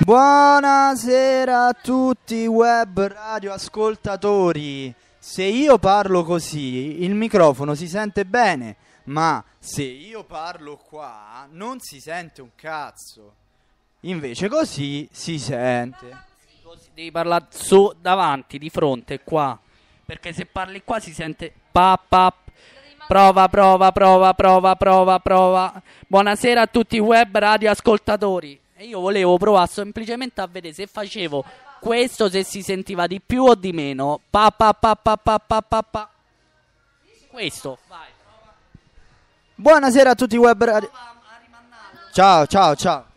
Buonasera a tutti web radio ascoltatori. Se io parlo così, il microfono si sente bene, ma se io parlo qua non si sente un cazzo. Invece così si sente. devi parlare su davanti, di fronte, qua. Perché se parli qua si sente pa pa Prova, prova, prova, prova, prova, prova. Buonasera a tutti web radio ascoltatori. E io volevo provare semplicemente a vedere se facevo questo, se si sentiva di più o di meno. Pa pa pa pa pa pa pa. pa. Questo. Vai. Buonasera a tutti i web radio. Ciao, ciao, ciao.